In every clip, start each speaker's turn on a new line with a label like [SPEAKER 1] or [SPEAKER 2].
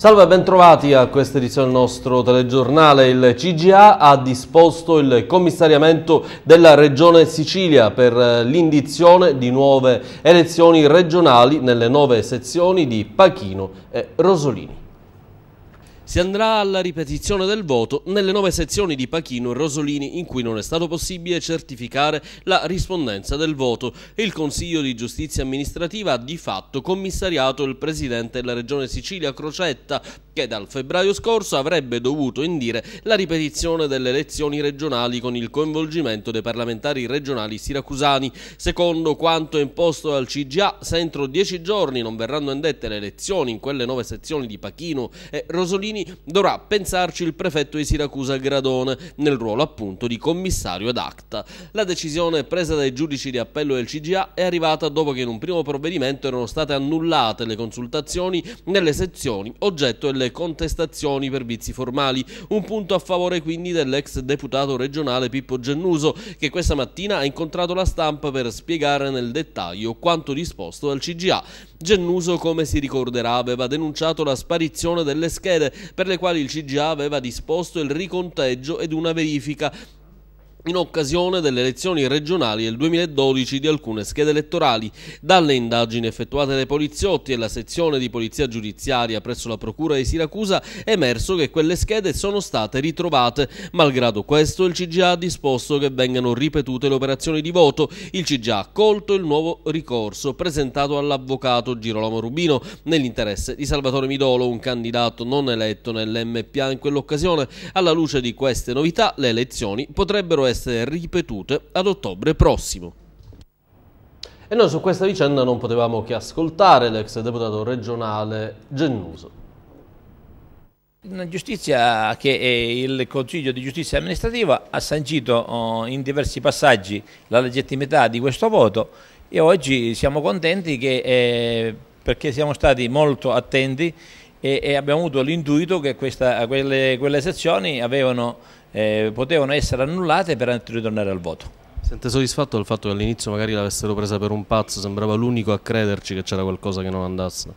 [SPEAKER 1] Salve bentrovati a questa edizione del nostro telegiornale. Il CGA ha disposto il commissariamento della Regione Sicilia per eh, l'indizione di nuove elezioni regionali nelle nuove sezioni di Pachino e Rosolini. Si andrà alla ripetizione del voto nelle nove sezioni di Pachino e Rosolini in cui non è stato possibile certificare la rispondenza del voto il Consiglio di Giustizia Amministrativa ha di fatto commissariato il Presidente della Regione Sicilia Crocetta che dal febbraio scorso avrebbe dovuto indire la ripetizione delle elezioni regionali con il coinvolgimento dei parlamentari regionali siracusani. Secondo quanto imposto dal CGA, se entro dieci giorni non verranno indette le elezioni in quelle nove sezioni di Pachino e Rosolini Mancini dovrà pensarci il prefetto di Siracusa Gradone nel ruolo appunto di commissario ad acta. La decisione presa dai giudici di appello del CGA è arrivata dopo che in un primo provvedimento erano state annullate le consultazioni nelle sezioni oggetto delle contestazioni per vizi formali, un punto a favore quindi dell'ex deputato regionale Pippo Gennuso che questa mattina ha incontrato la stampa per spiegare nel dettaglio quanto disposto dal CGA. Gennuso, come si ricorderà, aveva denunciato la sparizione delle schede per le quali il CGA aveva disposto il riconteggio ed una verifica in occasione delle elezioni regionali del 2012 di alcune schede elettorali. Dalle indagini effettuate dai poliziotti e la sezione di polizia giudiziaria presso la procura di Siracusa è emerso che quelle schede sono state ritrovate. Malgrado questo il CGA ha disposto che vengano ripetute le operazioni di voto. Il CGA ha accolto il nuovo ricorso presentato all'avvocato Girolamo Rubino nell'interesse di Salvatore Midolo, un candidato non eletto nell'MPA in quell'occasione. Alla luce di queste novità le elezioni potrebbero essere essere ripetute ad ottobre prossimo. E noi su questa vicenda non potevamo che ascoltare l'ex deputato regionale Gennuso.
[SPEAKER 2] Una giustizia che il Consiglio di Giustizia Amministrativa ha sancito eh, in diversi passaggi la legittimità di questo voto e oggi siamo contenti che, eh, perché siamo stati molto attenti e, e abbiamo avuto l'intuito che questa, quelle, quelle sezioni avevano eh, potevano essere annullate per ritornare al voto.
[SPEAKER 1] Sente soddisfatto del fatto che all'inizio magari l'avessero presa per un pazzo, sembrava l'unico a crederci che c'era qualcosa che non andasse?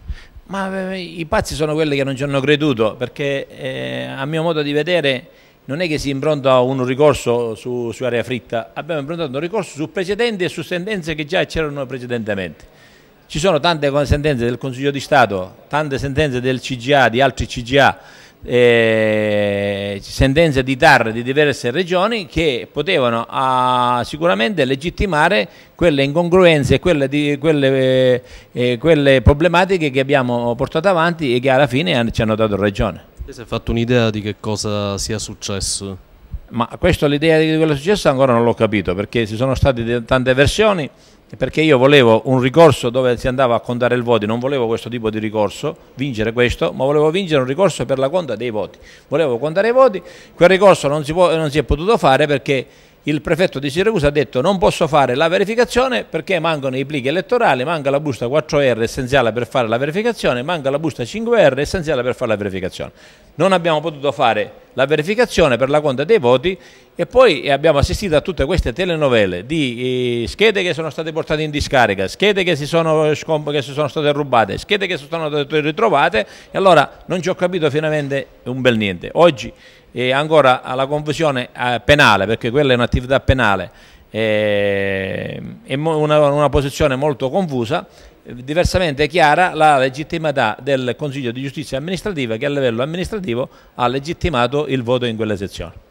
[SPEAKER 2] Ma eh, i pazzi sono quelli che non ci hanno creduto, perché eh, a mio modo di vedere non è che si impronta un ricorso su, su area fritta, abbiamo improntato un ricorso su precedenti e su sentenze che già c'erano precedentemente. Ci sono tante sentenze del Consiglio di Stato, tante sentenze del CGA, di altri CGA, eh, sentenze di TAR di diverse regioni che potevano ah, sicuramente legittimare quelle incongruenze, quelle, quelle, eh, eh, quelle, problematiche che abbiamo portato avanti e che alla fine ci hanno dato ragione. Si è fatto un'idea di che cosa sia successo? Ma questa l'idea di quello che è successo ancora non l'ho capito perché ci sono state tante versioni perché io volevo un ricorso dove si andava a contare il voto, non volevo questo tipo di ricorso, vincere questo, ma volevo vincere un ricorso per la conta dei voti. Volevo contare i voti, quel ricorso non si, può, non si è potuto fare perché il prefetto di Siracusa ha detto non posso fare la verificazione perché mancano i plichi elettorali, manca la busta 4R essenziale per fare la verificazione, manca la busta 5R essenziale per fare la verificazione non abbiamo potuto fare la verificazione per la conta dei voti e poi abbiamo assistito a tutte queste telenovele di eh, schede che sono state portate in discarica, schede che si sono, che si sono state rubate, schede che sono state ritrovate e allora non ci ho capito finalmente un bel niente. Oggi eh, ancora alla confusione eh, penale, perché quella è un'attività penale, eh, è una, una posizione molto confusa diversamente è chiara la legittimità del Consiglio di Giustizia amministrativa che a livello amministrativo ha legittimato il voto in quella sezione.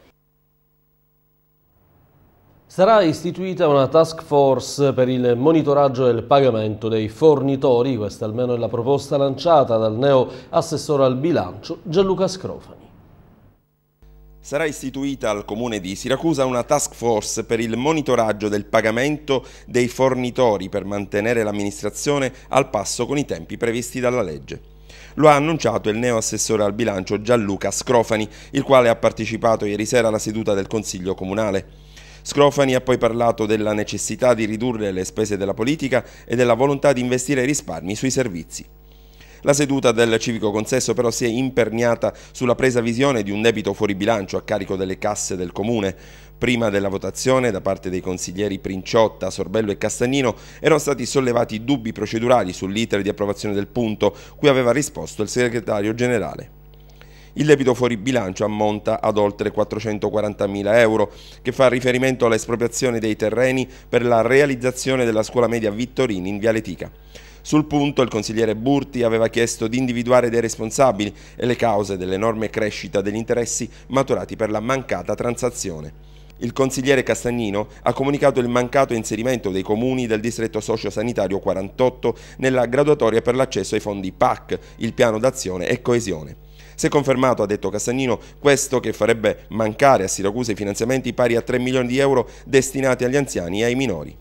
[SPEAKER 1] Sarà istituita una task force per il monitoraggio del pagamento dei fornitori, questa almeno è la proposta lanciata dal neo assessore al bilancio Gianluca Scrofani.
[SPEAKER 3] Sarà istituita al Comune di Siracusa una task force per il monitoraggio del pagamento dei fornitori per mantenere l'amministrazione al passo con i tempi previsti dalla legge. Lo ha annunciato il neo assessore al bilancio Gianluca Scrofani, il quale ha partecipato ieri sera alla seduta del Consiglio Comunale. Scrofani ha poi parlato della necessità di ridurre le spese della politica e della volontà di investire risparmi sui servizi. La seduta del civico consesso però si è imperniata sulla presa visione di un debito fuori bilancio a carico delle casse del comune. Prima della votazione da parte dei consiglieri Princiotta, Sorbello e Castagnino erano stati sollevati dubbi procedurali sull'iter di approvazione del punto, cui aveva risposto il segretario generale. Il debito fuori bilancio ammonta ad oltre 440.000 euro, che fa riferimento all'espropriazione dei terreni per la realizzazione della scuola media Vittorini in Viale Tica. Sul punto il consigliere Burti aveva chiesto di individuare dei responsabili e le cause dell'enorme crescita degli interessi maturati per la mancata transazione. Il consigliere Castagnino ha comunicato il mancato inserimento dei comuni del distretto socio-sanitario 48 nella graduatoria per l'accesso ai fondi PAC, il piano d'azione e coesione. Se confermato, ha detto Castagnino, questo che farebbe mancare a Siracusa i finanziamenti pari a 3 milioni di euro destinati agli anziani e ai minori.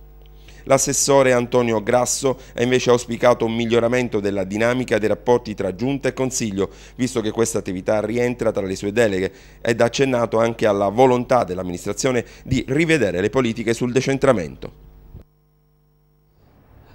[SPEAKER 3] L'assessore Antonio Grasso ha invece auspicato un miglioramento della dinamica dei rapporti tra Giunta e Consiglio, visto che questa attività rientra tra le sue deleghe ed ha accennato anche alla volontà dell'amministrazione di rivedere le politiche sul decentramento.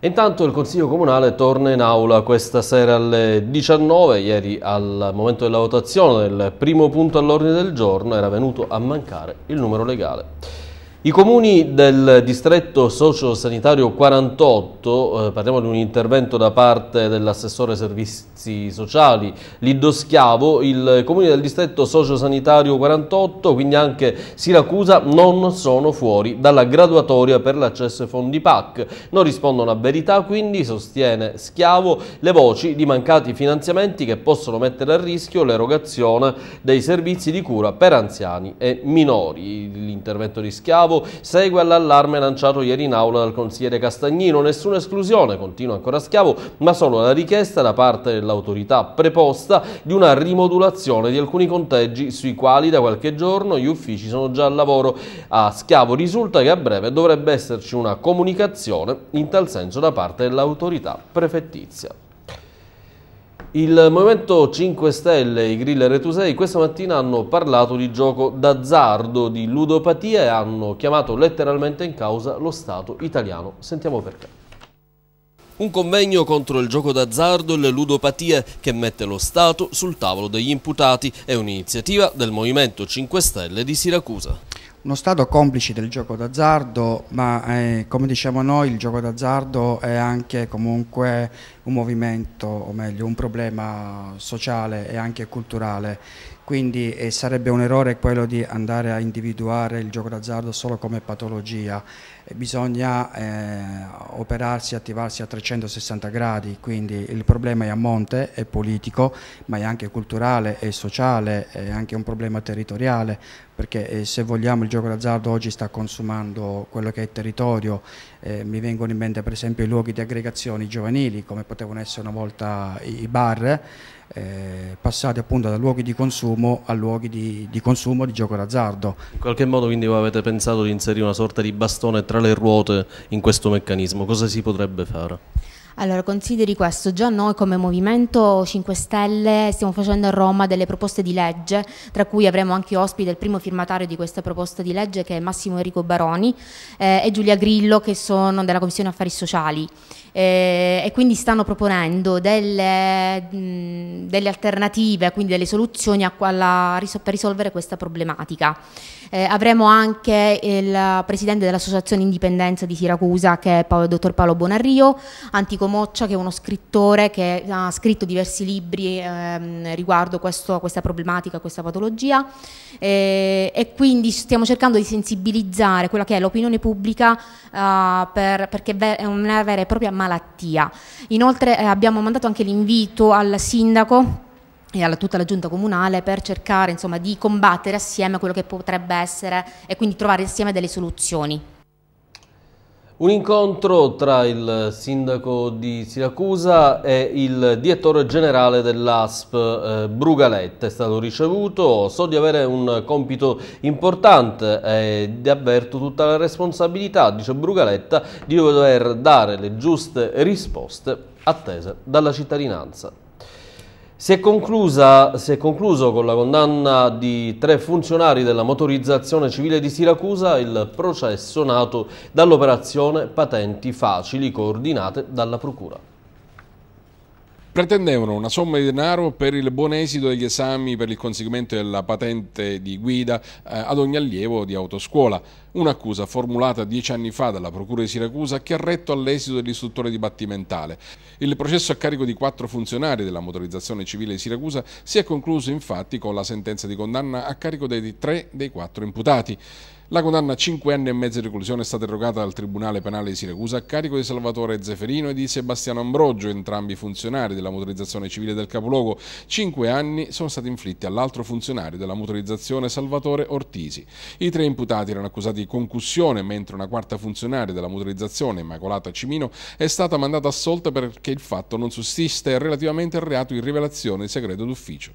[SPEAKER 1] Intanto il Consiglio Comunale torna in aula questa sera alle 19, ieri al momento della votazione del primo punto all'ordine del giorno era venuto a mancare il numero legale. I comuni del distretto sociosanitario 48, eh, parliamo di un intervento da parte dell'assessore servizi sociali Lido Schiavo, il comune del distretto sociosanitario 48, quindi anche Siracusa, non sono fuori dalla graduatoria per l'accesso ai fondi PAC. Non rispondono a verità quindi, sostiene Schiavo, le voci di mancati finanziamenti che possono mettere a rischio l'erogazione dei servizi di cura per anziani e minori. L'intervento di Schiavo Gustavo segue all'allarme lanciato ieri in aula dal consigliere Castagnino. Nessuna esclusione, continua ancora Schiavo, ma solo la richiesta da parte dell'autorità preposta di una rimodulazione di alcuni conteggi sui quali da qualche giorno gli uffici sono già al lavoro. A Schiavo risulta che a breve dovrebbe esserci una comunicazione in tal senso da parte dell'autorità prefettizia. Il Movimento 5 Stelle, e i Grill Retusei, questa mattina hanno parlato di gioco d'azzardo, di ludopatia e hanno chiamato letteralmente in causa lo Stato italiano. Sentiamo perché. Un convegno contro il gioco d'azzardo e le ludopatie che mette lo Stato sul tavolo degli imputati è un'iniziativa del Movimento 5 Stelle di Siracusa
[SPEAKER 4] uno Stato complice del gioco d'azzardo, ma eh, come diciamo noi il gioco d'azzardo è anche comunque un movimento, o meglio un problema sociale e anche culturale, quindi eh, sarebbe un errore quello di andare a individuare il gioco d'azzardo solo come patologia. Eh, bisogna eh, operarsi, attivarsi a 360 gradi, quindi il problema è a monte, è politico, ma è anche culturale, è sociale, è anche un problema territoriale, perché eh, se vogliamo il gioco d'azzardo oggi sta consumando quello che è il territorio, eh, mi vengono in mente per esempio i luoghi di aggregazione giovanili, come potevano essere una volta i bar, eh, passati appunto da luoghi di consumo a luoghi di, di consumo di gioco d'azzardo.
[SPEAKER 1] In qualche modo quindi voi avete pensato di inserire una sorta di bastone tra tra le ruote in questo meccanismo? Cosa si potrebbe fare?
[SPEAKER 5] Allora, consideri questo, già noi come Movimento 5 Stelle stiamo facendo a Roma delle proposte di legge, tra cui avremo anche ospite il primo firmatario di questa proposta di legge che è Massimo Enrico Baroni eh, e Giulia Grillo che sono della Commissione Affari Sociali eh, e quindi stanno proponendo delle, mh, mm, delle, alternative, quindi delle soluzioni a, alla, per risolvere questa problematica. Eh, avremo anche il presidente dell'Associazione Indipendenza di Siracusa che è Paolo, dottor Paolo Bonarrio, Antico Moccia che è uno scrittore che ha scritto diversi libri ehm, riguardo questo, questa problematica, questa patologia eh, e quindi stiamo cercando di sensibilizzare quella che è l'opinione pubblica eh, per, perché è una vera e propria malattia malattia. Inoltre eh, abbiamo mandato anche l'invito al sindaco e alla tutta la giunta comunale per cercare insomma, di combattere assieme quello che potrebbe essere e quindi trovare insieme delle soluzioni.
[SPEAKER 1] Un incontro tra il sindaco di Siracusa e il direttore generale dell'ASP eh, Brugaletta è stato ricevuto. So di avere un compito importante e eh, avverto tutta la responsabilità, dice Brugaletta, di dover dare le giuste risposte attese dalla cittadinanza. Si è, conclusa, si è, concluso con la condanna di tre funzionari della motorizzazione civile di Siracusa il processo nato dall'operazione Patenti Facili coordinate dalla
[SPEAKER 6] Procura pretendevano una somma di denaro per il buon esito degli esami per il conseguimento della patente di guida eh, ad ogni allievo di autoscuola. Un'accusa formulata dieci anni fa dalla Procura di Siracusa che ha retto all'esito dell'istruttore dibattimentale. Il processo a carico di quattro funzionari della motorizzazione civile di Siracusa si è concluso infatti con la sentenza di condanna a carico dei tre dei quattro imputati. La condanna a 5 anni e mezzo di reclusione è stata erogata dal Tribunale Penale di Siracusa a carico di Salvatore Zeferino e di Sebastiano Ambrogio, entrambi funzionari della motorizzazione civile del capoluogo. 5 anni sono stati inflitti all'altro funzionario della motorizzazione Salvatore Ortisi. I tre imputati erano accusati di concussione, mentre una quarta funzionaria della motorizzazione, Immacolata Cimino, è stata mandata assolta perché il fatto non sussiste relativamente al reato di rivelazione di segreto d'ufficio.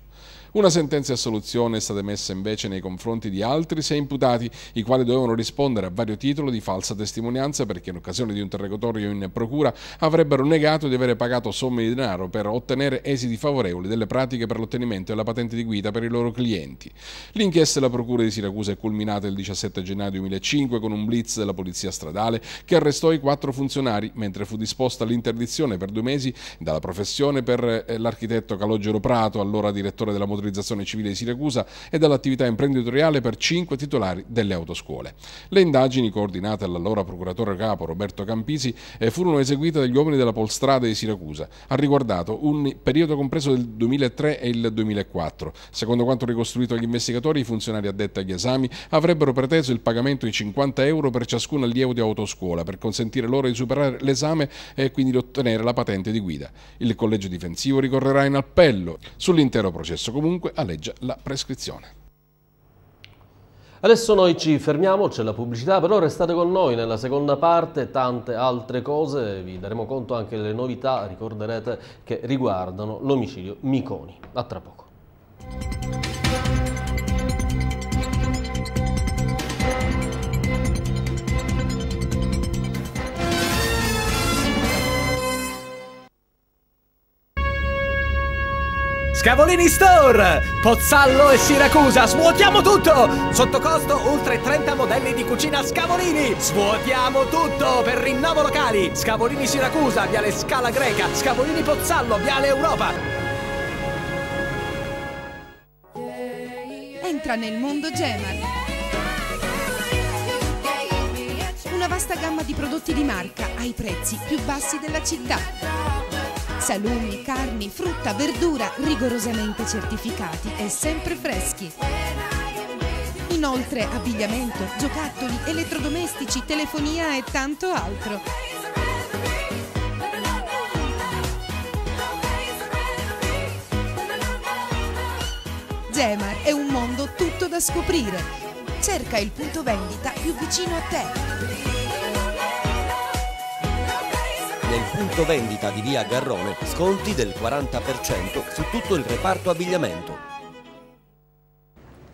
[SPEAKER 6] Una sentenza di assoluzione è stata emessa invece nei confronti di altri sei imputati, i quali dovevano rispondere a vario titolo di falsa testimonianza perché in occasione di un interrogatorio in procura avrebbero negato di avere pagato somme di denaro per ottenere esiti favorevoli delle pratiche per l'ottenimento della patente di guida per i loro clienti. L'inchiesta della procura di Siracusa è culminata il 17 gennaio 2005 con un blitz della polizia stradale che arrestò i quattro funzionari mentre fu disposta l'interdizione per due mesi dalla professione per eh, l'architetto Calogero Prato, allora direttore della motorizzazione motorizzazione civile di Siracusa e dall'attività imprenditoriale per cinque titolari delle autoscuole. Le indagini, coordinate dall'allora procuratore capo Roberto Campisi, eh, furono eseguite dagli uomini della Polstrada di Siracusa. Ha riguardato un periodo compreso del 2003 e il 2004. Secondo quanto ricostruito dagli investigatori, i funzionari addetti agli esami avrebbero preteso il pagamento di 50 euro per ciascun allievo di autoscuola per consentire loro di superare l'esame e quindi di ottenere la patente di guida. Il collegio difensivo ricorrerà in appello sull'intero processo comune dunque alleggia la prescrizione. Adesso noi ci fermiamo, c'è la
[SPEAKER 1] pubblicità, però restate con noi nella seconda parte, tante altre cose, vi daremo conto anche delle novità, ricorderete, che riguardano l'omicidio Miconi. A tra poco.
[SPEAKER 2] Scavolini Store,
[SPEAKER 7] Pozzallo e Siracusa, svuotiamo tutto! Sotto costo oltre 30 modelli di cucina Scavolini! Svuotiamo tutto per rinnovo locali! Scavolini Siracusa, Viale Scala Greca, Scavolini Pozzallo, Viale Europa!
[SPEAKER 5] Entra nel mondo Gemar. Una vasta gamma di prodotti di marca ai prezzi più bassi della città salumi, carni, frutta, verdura rigorosamente certificati e sempre freschi. Inoltre abbigliamento, giocattoli, elettrodomestici, telefonia e tanto altro. Gemar è un mondo tutto da scoprire. Cerca il punto vendita più vicino a te
[SPEAKER 7] il punto vendita di via Garrone sconti del 40% su tutto il reparto abbigliamento.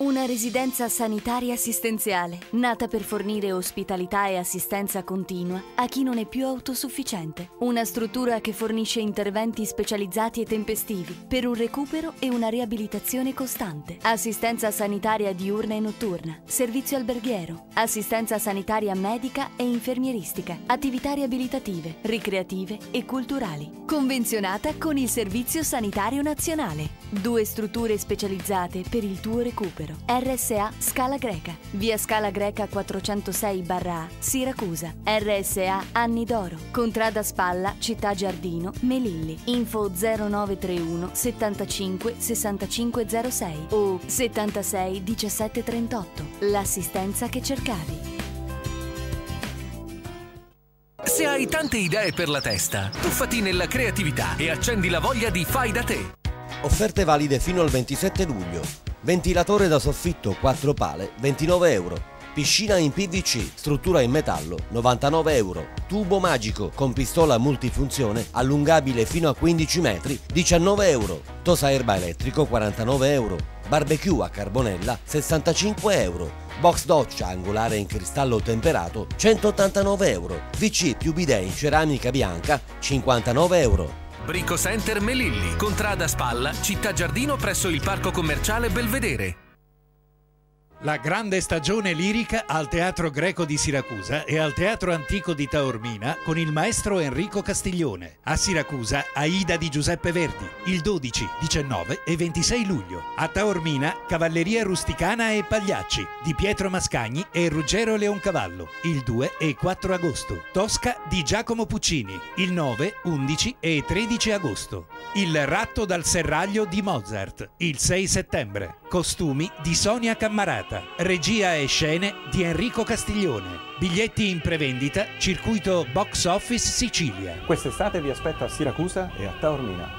[SPEAKER 5] Una residenza sanitaria assistenziale, nata per fornire ospitalità e assistenza continua a chi non è più autosufficiente. Una struttura che fornisce interventi specializzati e tempestivi per un recupero e una riabilitazione costante. Assistenza sanitaria diurna e notturna, servizio alberghiero, assistenza sanitaria medica e infermieristica, attività riabilitative, ricreative e culturali. Convenzionata con il Servizio Sanitario Nazionale. Due strutture specializzate per il tuo recupero numero RSA Scala Greca, via Scala Greca 406 barra A, Siracusa, RSA Anni d'Oro, Contrada Spalla, Città Giardino, Melilli, info 0931 75 6506 o 76 1738, l'assistenza che cercavi.
[SPEAKER 6] Se hai tante idee per la testa, tuffati nella
[SPEAKER 2] creatività e accendi la voglia di fai da te.
[SPEAKER 7] Offerte valide fino al 27 luglio. Ventilatore da soffitto 4 pale 29 euro. Piscina in PVC, struttura in metallo 99 euro. Tubo magico con pistola multifunzione allungabile fino a 15 metri 19 euro. Tosa erba elettrico 49 euro. Barbecue a carbonella 65 euro. Box doccia angolare in cristallo temperato 189 euro. VC più bidet in ceramica bianca 59 euro.
[SPEAKER 1] Brico Center Melilli, Contrada Spalla, Città Giardino presso il Parco Commerciale
[SPEAKER 2] Belvedere. La grande stagione lirica al Teatro Greco di Siracusa e al Teatro Antico di Taormina con il maestro Enrico Castiglione. A Siracusa, Aida di Giuseppe Verdi, il 12, 19 e 26 luglio. A Taormina, Cavalleria Rusticana e Pagliacci di Pietro Mascagni e Ruggero Leoncavallo, il 2 e 4 agosto. Tosca di Giacomo Puccini, il 9, 11 e 13 agosto. Il ratto dal serraglio di Mozart, il 6 settembre. Costumi di Sonia Cammarata. Regia e scene di Enrico Castiglione. Biglietti in prevendita, circuito Box Office Sicilia.
[SPEAKER 6] Quest'estate vi aspetto a Siracusa e a Taormina.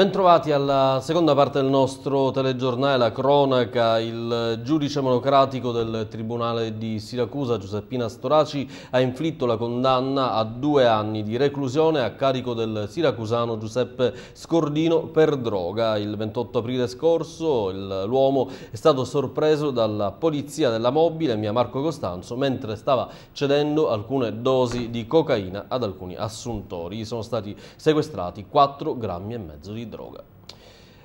[SPEAKER 1] Bentrovati alla seconda parte del nostro telegiornale La Cronaca. Il giudice monocratico del Tribunale di Siracusa, Giuseppina Storaci, ha inflitto la condanna a due anni di reclusione a carico del siracusano Giuseppe Scordino per droga. Il 28 aprile scorso l'uomo è stato sorpreso dalla polizia della mobile, mia Marco Costanzo, mentre stava cedendo alcune dosi di cocaina ad alcuni assuntori. Sono stati sequestrati 4 grammi e mezzo di droga.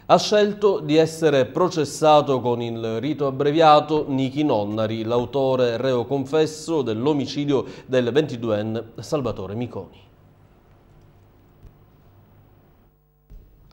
[SPEAKER 1] Ha scelto di essere processato con il rito abbreviato Niki Nonnari, l'autore reo confesso dell'omicidio del 22enne Salvatore Miconi.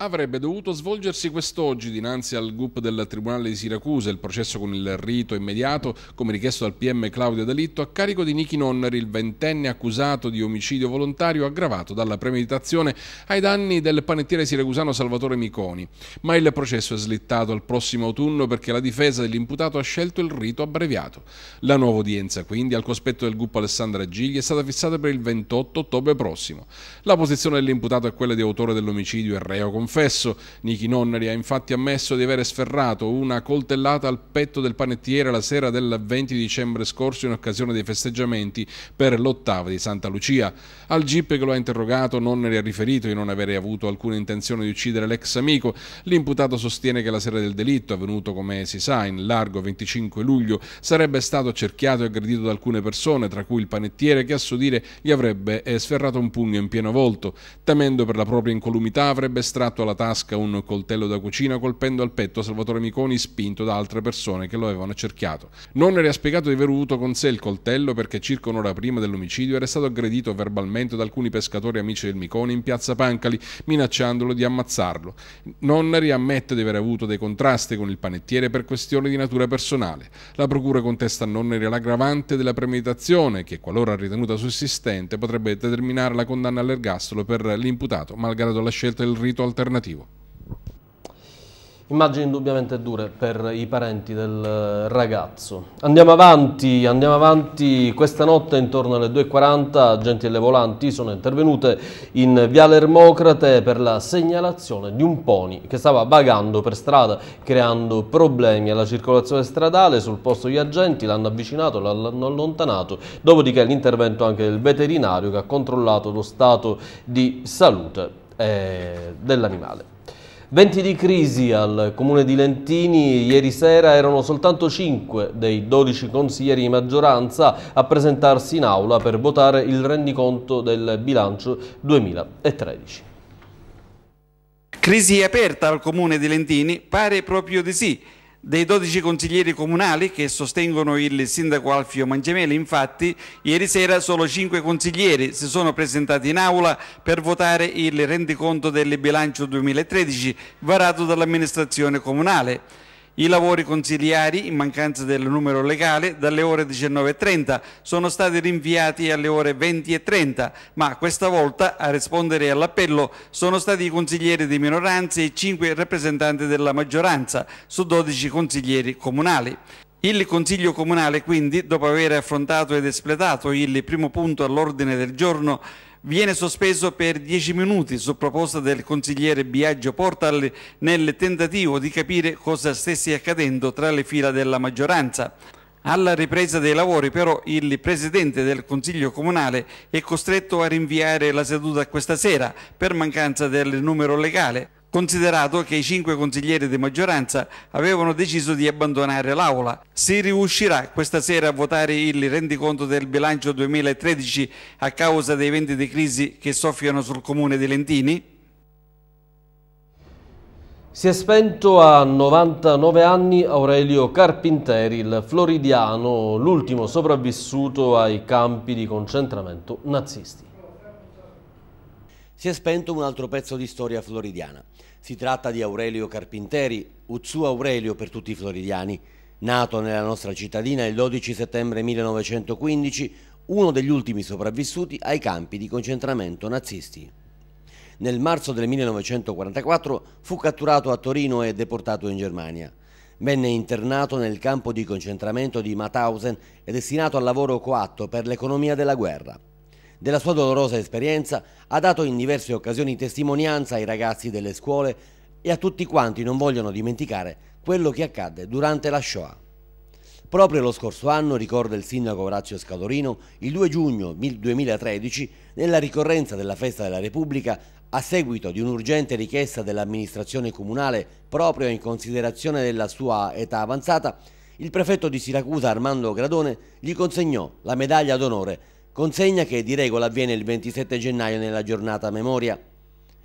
[SPEAKER 6] avrebbe dovuto svolgersi quest'oggi dinanzi al GUP del Tribunale di Siracusa il processo con il rito immediato, come richiesto dal PM Claudio Delitto, a carico di Niki Nonner, il ventenne accusato di omicidio volontario aggravato dalla premeditazione ai danni del panettiere siracusano Salvatore Miconi. Ma il processo è slittato al prossimo autunno perché la difesa dell'imputato ha scelto il rito abbreviato. La nuova udienza, quindi, al cospetto del GUP Alessandra Gigli, è stata fissata per il 28 ottobre prossimo. La posizione dell'imputato è quella di autore dell'omicidio e reo confermato confesso. Nichi Nonnari ha infatti ammesso di aver sferrato una coltellata al petto del panettiere la sera del 20 dicembre scorso in occasione dei festeggiamenti per l'ottava di Santa Lucia. Al GIP che lo ha interrogato Nonnari ha riferito di non avere avuto alcuna intenzione di uccidere l'ex amico. L'imputato sostiene che la sera del delitto, avvenuto come si sa in largo 25 luglio, sarebbe stato cerchiato e aggredito da alcune persone, tra cui il panettiere che a suo dire gli avrebbe eh, sferrato un pugno in pieno volto. Temendo per la propria incolumità avrebbe estratto sotto la tasca un coltello da cucina colpendo al petto Salvatore Miconi spinto da altre persone che lo avevano cerchiato. Nonner ha spiegato di aver avuto con sé il coltello perché circa un'ora prima dell'omicidio era stato aggredito verbalmente da alcuni pescatori amici del Miconi in piazza Pancali minacciandolo di ammazzarlo. Nonneri ammette di aver avuto dei contrasti con il panettiere per questioni di natura personale. La procura contesta a Nonneri l'aggravante della premeditazione che qualora ritenuta sussistente potrebbe determinare la condanna all'ergastolo per l'imputato malgrado la scelta del rito alternativo alternativo.
[SPEAKER 1] Immagini indubbiamente dure per i parenti del eh, ragazzo. Andiamo avanti, andiamo avanti. Questa notte intorno alle 2.40 agenti alle volanti sono intervenute in Viale Ermocrate per la segnalazione di un pony che stava vagando per strada creando problemi alla circolazione stradale. Sul posto gli agenti l'hanno avvicinato, l'hanno allontanato, dopodiché l'intervento anche del veterinario che ha controllato lo stato di salute eh, dell'animale. Venti di crisi al comune di Lentini, ieri sera erano soltanto 5 dei 12 consiglieri di maggioranza a presentarsi in aula per votare il rendiconto del bilancio 2013.
[SPEAKER 4] Crisi aperta al comune di Lentini? Pare proprio di sì. Dei 12 consiglieri comunali che sostengono il sindaco Alfio Mangiameli, infatti, ieri sera solo 5 consiglieri si sono presentati in aula per votare il rendiconto del bilancio 2013 varato dall'amministrazione comunale. I lavori consiliari, in mancanza del numero legale, dalle ore 19.30 sono stati rinviati alle ore 20.30, ma questa volta a rispondere all'appello sono stati i consiglieri di minoranza e 5 rappresentanti della maggioranza, su 12 consiglieri comunali. Il Consiglio Comunale quindi, dopo aver affrontato ed espletato il primo punto all'ordine del giorno, viene sospeso per 10 minuti su proposta del consigliere Biagio Portal nel tentativo di capire cosa stesse accadendo tra le fila della maggioranza. Alla ripresa dei lavori però il Presidente del Consiglio Comunale è costretto a rinviare la seduta questa sera per mancanza del numero legale considerato che i cinque consiglieri di maggioranza avevano deciso di abbandonare l'Aula. Si riuscirà questa sera a votare il rendiconto del bilancio 2013 a causa dei venti di crisi
[SPEAKER 1] che soffiano sul comune di Lentini? Si è spento a 99 anni Aurelio Carpinteri, il floridiano, l'ultimo sopravvissuto ai campi di concentramento nazisti.
[SPEAKER 7] Si è spento un altro pezzo di storia floridiana. Si tratta di Aurelio Carpinteri, Uzzu Aurelio per tutti i floridiani. Nato nella nostra cittadina il 12 settembre 1915, uno degli ultimi sopravvissuti ai campi di concentramento nazisti. Nel marzo del 1944 fu catturato a Torino e deportato in Germania. Venne internato nel campo di concentramento di Mauthausen e destinato al lavoro coatto per l'economia della guerra. Della sua dolorosa esperienza ha dato in diverse occasioni testimonianza ai ragazzi delle scuole e a tutti quanti non vogliono dimenticare quello che accadde durante la Shoah. Proprio lo scorso anno, ricorda il sindaco Orazio Scalorino, il 2 giugno 2013, nella ricorrenza della Festa della Repubblica, a seguito di un'urgente richiesta dell'amministrazione comunale, proprio in considerazione della sua età avanzata, il prefetto di Siracusa Armando Gradone gli consegnò la medaglia d'onore consegna che di regola avviene il 27 gennaio nella giornata memoria.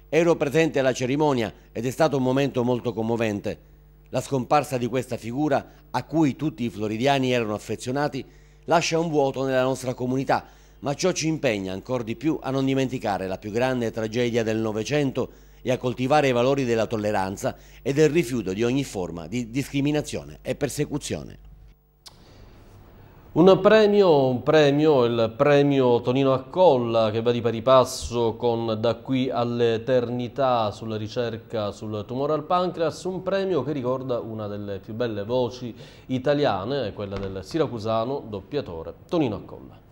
[SPEAKER 7] Ero presente alla cerimonia ed è stato un momento molto commovente. La scomparsa di questa figura, a cui tutti i floridiani erano affezionati, lascia un vuoto nella nostra comunità, ma ciò ci impegna ancora di più a non dimenticare la più grande tragedia del Novecento e a coltivare i valori della tolleranza e del rifiuto di ogni forma di discriminazione e persecuzione.
[SPEAKER 1] Un premio, un premio, il premio Tonino Accolla che va di pari passo con Da qui all'eternità sulla ricerca sul tumore al pancreas, un premio che ricorda una delle più belle voci italiane, quella del siracusano doppiatore Tonino Accolla.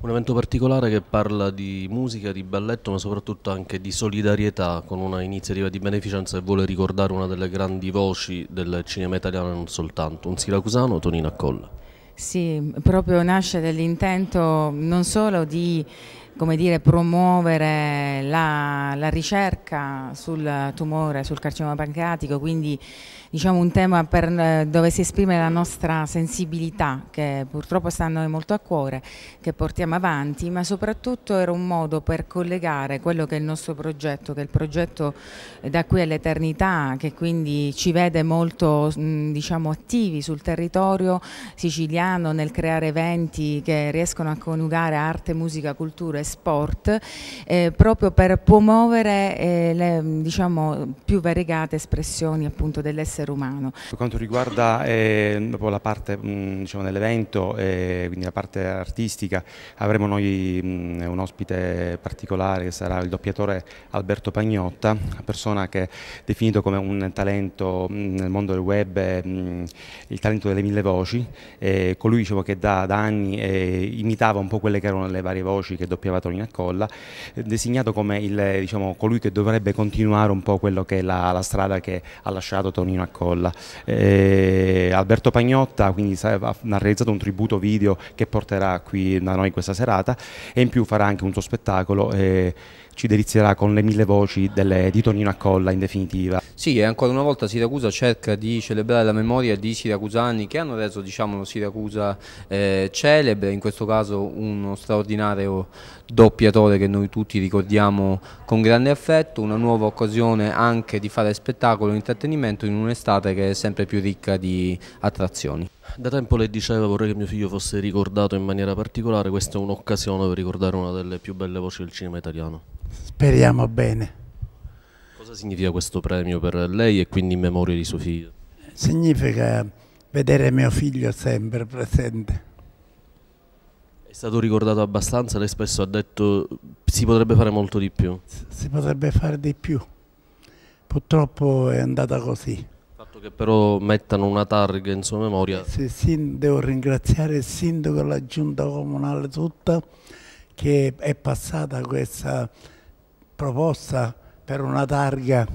[SPEAKER 1] Un evento particolare che parla di musica, di balletto, ma soprattutto anche di solidarietà con una iniziativa di beneficenza che vuole ricordare una delle grandi voci del cinema italiano e non soltanto, un siracusano, Tonino
[SPEAKER 7] Accolla.
[SPEAKER 5] Sì, proprio nasce dall'intento non solo di come dire, promuovere la, la, ricerca sul tumore, sul carcinoma pancreatico, quindi diciamo, un tema per, eh, dove si esprime la nostra sensibilità che purtroppo sta a noi molto a cuore, che portiamo avanti, ma soprattutto era un modo per collegare quello che è il nostro progetto, che è il progetto eh, da qui all'eternità, che quindi ci vede molto mm, diciamo, attivi sul territorio siciliano nel creare eventi che riescono a coniugare arte, musica, cultura e sport eh, proprio per promuovere eh, le diciamo, più variegate espressioni appunto, dell'essere umano.
[SPEAKER 4] Per quanto riguarda eh, la parte mm, diciamo, dell'evento, eh, quindi la parte artistica, avremo noi mh, mm, un ospite particolare che sarà il doppiatore Alberto Pagnotta, una persona che è definito come un talento mh, mm, nel mondo del web, mh, il talento delle mille voci, colui diciamo, che da, da anni eh, imitava un po' quelle che erano le varie voci che doppiava diceva Tonino Accolla, eh, designato come il, diciamo, colui che dovrebbe continuare un po' quello che è la, la strada che ha lasciato Tonino Accolla. Eh, Alberto Pagnotta quindi, sa, ha realizzato un tributo video che porterà qui da noi questa serata e in più farà anche un suo spettacolo. Eh, ci delizierà con le mille voci delle, di Tonino Accolla in definitiva.
[SPEAKER 1] Sì, e ancora una volta Siracusa cerca di celebrare la memoria di siracusani che hanno reso diciamo, Siracusa eh, celebre, in questo caso uno straordinario doppiatore che noi tutti ricordiamo con grande affetto, una nuova occasione anche di fare spettacolo e intrattenimento in un'estate che è sempre più ricca di attrazioni. Da tempo lei diceva vorrei che mio figlio fosse ricordato in maniera particolare, questa è un'occasione per ricordare una delle più belle voci del cinema italiano.
[SPEAKER 7] Speriamo bene.
[SPEAKER 1] Cosa significa questo premio per lei e quindi in memoria di suo figlio?
[SPEAKER 7] Significa vedere mio figlio sempre presente.
[SPEAKER 1] È stato ricordato abbastanza, lei spesso ha detto si potrebbe fare molto di più. Si potrebbe
[SPEAKER 7] fare di più. Purtroppo è andata così
[SPEAKER 1] fatto che però mettano una targa in sua memoria. Se, eh, sì,
[SPEAKER 7] devo ringraziare il sindaco e la giunta comunale tutta che è passata questa proposta per una targa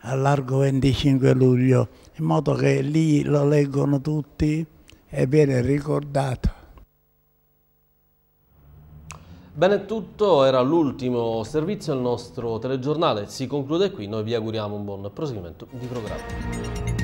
[SPEAKER 7] a largo 25 luglio, in modo che lì lo leggono tutti e viene ricordato.
[SPEAKER 1] Bene, è tutto era l'ultimo servizio, il nostro telegiornale si conclude qui, noi vi auguriamo un buon proseguimento di programma.